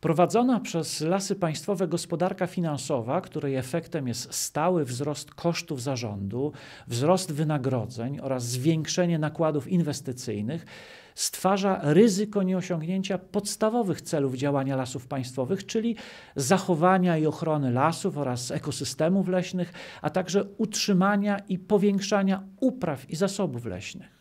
Prowadzona przez Lasy Państwowe gospodarka finansowa, której efektem jest stały wzrost kosztów zarządu, wzrost wynagrodzeń oraz zwiększenie nakładów inwestycyjnych, stwarza ryzyko nieosiągnięcia podstawowych celów działania lasów państwowych, czyli zachowania i ochrony lasów oraz ekosystemów leśnych, a także utrzymania i powiększania upraw i zasobów leśnych.